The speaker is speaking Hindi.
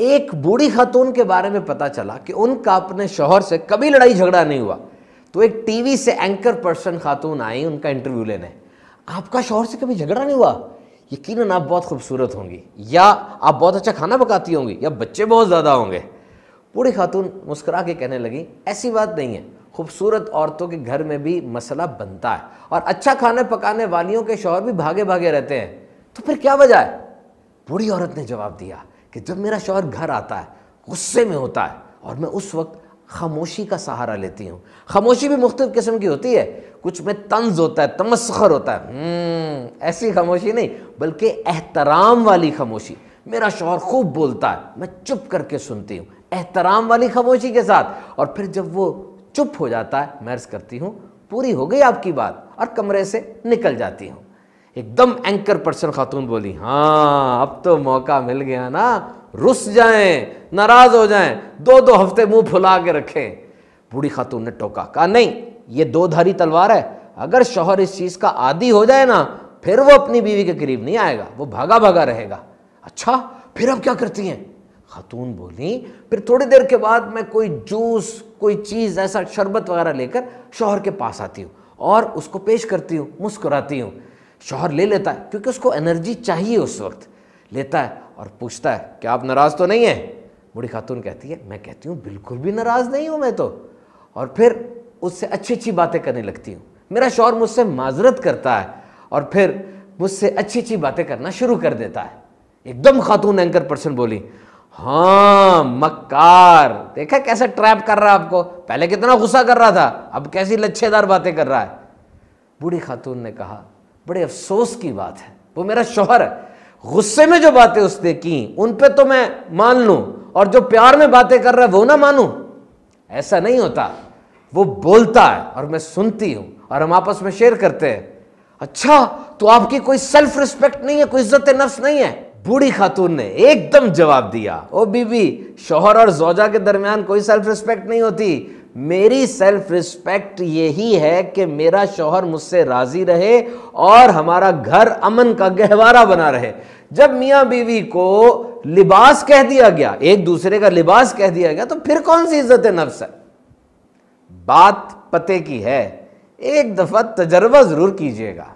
एक बूढ़ी खातून के बारे में पता चला कि उनका अपने शोहर से कभी लड़ाई झगड़ा नहीं हुआ तो एक टीवी से एंकर पर्सन खातून आई उनका इंटरव्यू लेने आपका शोहर से कभी झगड़ा नहीं हुआ यकीन आप बहुत खूबसूरत होंगी या आप बहुत अच्छा खाना पकाती होंगी या बच्चे बहुत ज़्यादा होंगे बूढ़ी खातून मुस्करा के कहने लगी ऐसी बात नहीं है खूबसूरत औरतों के घर में भी मसला बनता है और अच्छा खाने पकाने वालियों के शोहर भी भागे भागे रहते हैं तो फिर क्या वजह है बूढ़ी औरत ने जवाब दिया कि जब मेरा शौहर घर आता है गुस्से में होता है और मैं उस वक्त खामोशी का सहारा लेती हूँ खामोशी भी मुख्तु किस्म की होती है कुछ में तंज होता है तमस्खर होता है हम्म, ऐसी खामोशी नहीं बल्कि एहतराम वाली खामोशी मेरा शोहर खूब बोलता है मैं चुप करके सुनती हूँ एहतराम वाली खामोशी के साथ और फिर जब वो चुप हो जाता है मैं अर्ज़ करती हूँ पूरी हो गई आपकी बात और कमरे से निकल जाती हूँ एकदम एंकर पर्सन खातून बोली हाँ अब तो मौका मिल गया ना रुस जाएं नाराज हो जाएं दो दो हफ्ते मुंह फुला के रखें बूढ़ी खातून ने टोका कहा नहीं ये दो धारी तलवार है अगर शोहर इस चीज़ का आदि हो जाए ना फिर वो अपनी बीवी के करीब नहीं आएगा वो भागा भागा रहेगा अच्छा फिर अब क्या करती हैं खातून बोली फिर थोड़ी देर के बाद मैं कोई जूस कोई चीज़ ऐसा शरबत वगैरह लेकर शोहर के पास आती हूँ और उसको पेश करती हूँ मुस्कुराती हूँ शौहर ले लेता है क्योंकि उसको एनर्जी चाहिए उस वक्त लेता है और पूछता है क्या आप नाराज़ तो नहीं हैं बूढ़ी खातून कहती है मैं कहती हूँ बिल्कुल भी नाराज़ नहीं हूँ मैं तो और फिर उससे अच्छी अच्छी बातें करने लगती हूँ मेरा शौहर मुझसे माजरत करता है और फिर मुझसे अच्छी अच्छी बातें करना शुरू कर देता है एकदम खातून एंकर पर्सन बोली हाँ मक्कार देखा कैसे ट्रैप कर रहा है आपको पहले कितना गुस्सा कर रहा था अब कैसी लच्छेदार बातें कर रहा है बूढ़ी खातून ने कहा बड़े अफसोस की बात है वो मेरा शोहर है गुस्से में जो बातें उसने की उन पर तो मैं मान लूँ और जो प्यार में बातें कर रहा है वो ना मानूँ ऐसा नहीं होता वो बोलता है और मैं सुनती हूँ और हम आपस में शेयर करते हैं अच्छा तो आपकी कोई सेल्फ रिस्पेक्ट नहीं है कोई इज्जत नफ्स नहीं है बूढ़ी खातून ने एकदम जवाब दिया ओ बीबी शोहर और जोजा के दरमियान कोई सेल्फ रिस्पेक्ट नहीं होती मेरी सेल्फ रिस्पेक्ट यही है कि मेरा शोहर मुझसे राज़ी रहे और हमारा घर अमन का गहवारा बना रहे जब मियाँ बीवी को लिबास कह दिया गया एक दूसरे का लिबास कह दिया गया तो फिर कौन सी इज्जत नफ्स है बात पते की है एक दफ़ा तजर्बा ज़रूर कीजिएगा